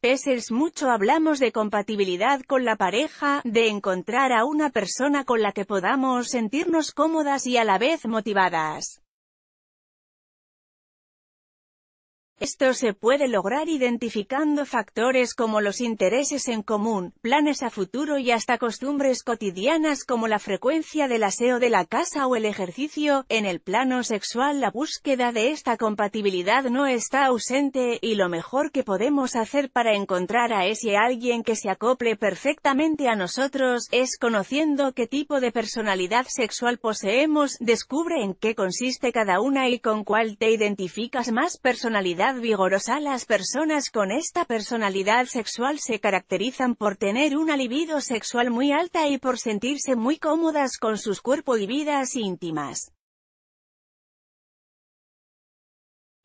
Pese es mucho hablamos de compatibilidad con la pareja, de encontrar a una persona con la que podamos sentirnos cómodas y a la vez motivadas. Esto se puede lograr identificando factores como los intereses en común, planes a futuro y hasta costumbres cotidianas como la frecuencia del aseo de la casa o el ejercicio. En el plano sexual la búsqueda de esta compatibilidad no está ausente, y lo mejor que podemos hacer para encontrar a ese alguien que se acople perfectamente a nosotros, es conociendo qué tipo de personalidad sexual poseemos, descubre en qué consiste cada una y con cuál te identificas más personalidad vigorosa Las personas con esta personalidad sexual se caracterizan por tener una libido sexual muy alta y por sentirse muy cómodas con sus cuerpos y vidas íntimas.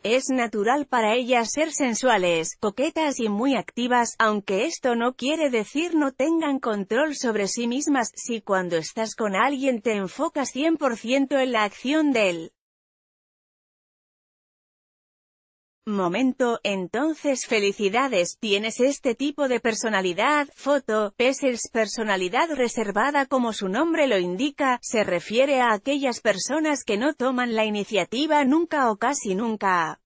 Es natural para ellas ser sensuales, coquetas y muy activas, aunque esto no quiere decir no tengan control sobre sí mismas, si cuando estás con alguien te enfocas 100% en la acción de él. Momento, entonces felicidades, tienes este tipo de personalidad, foto, Pesels personalidad reservada como su nombre lo indica, se refiere a aquellas personas que no toman la iniciativa nunca o casi nunca.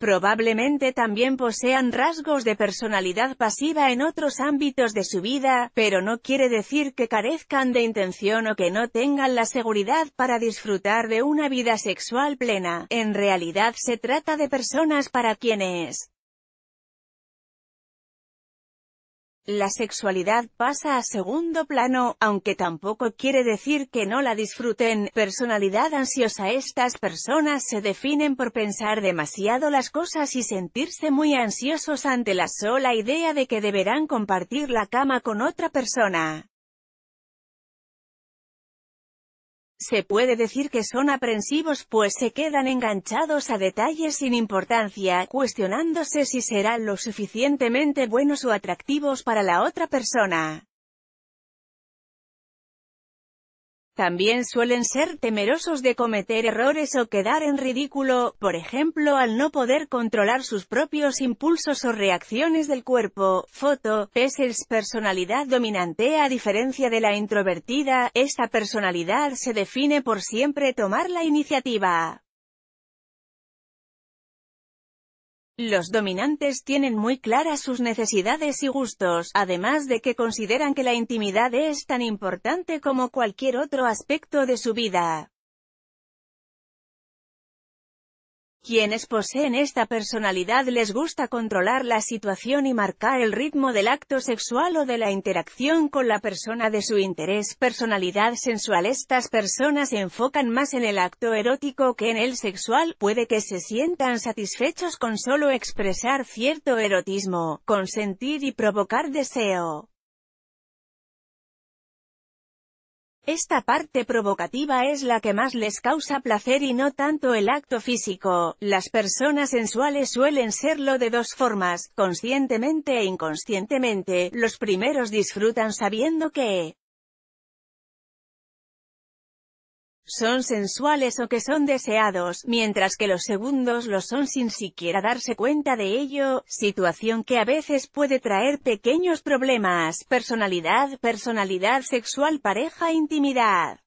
Probablemente también posean rasgos de personalidad pasiva en otros ámbitos de su vida, pero no quiere decir que carezcan de intención o que no tengan la seguridad para disfrutar de una vida sexual plena. En realidad se trata de personas para quienes la sexualidad pasa a segundo plano, aunque tampoco quiere decir que no la disfruten. Personalidad ansiosa Estas personas se definen por pensar demasiado las cosas y sentirse muy ansiosos ante la sola idea de que deberán compartir la cama con otra persona. se puede decir que son aprensivos pues se quedan enganchados a detalles sin importancia, cuestionándose si serán lo suficientemente buenos o atractivos para la otra persona. También suelen ser temerosos de cometer errores o quedar en ridículo, por ejemplo al no poder controlar sus propios impulsos o reacciones del cuerpo. Foto, es el personalidad dominante A diferencia de la introvertida, esta personalidad se define por siempre tomar la iniciativa. Los dominantes tienen muy claras sus necesidades y gustos, además de que consideran que la intimidad es tan importante como cualquier otro aspecto de su vida. Quienes poseen esta personalidad les gusta controlar la situación y marcar el ritmo del acto sexual o de la interacción con la persona de su interés. Personalidad sensual Estas personas se enfocan más en el acto erótico que en el sexual, puede que se sientan satisfechos con solo expresar cierto erotismo, consentir y provocar deseo. Esta parte provocativa es la que más les causa placer y no tanto el acto físico. Las personas sensuales suelen serlo de dos formas, conscientemente e inconscientemente. Los primeros disfrutan sabiendo que son sensuales o que son deseados, mientras que los segundos lo son sin siquiera darse cuenta de ello, situación que a veces puede traer pequeños problemas, personalidad, personalidad sexual, pareja, intimidad.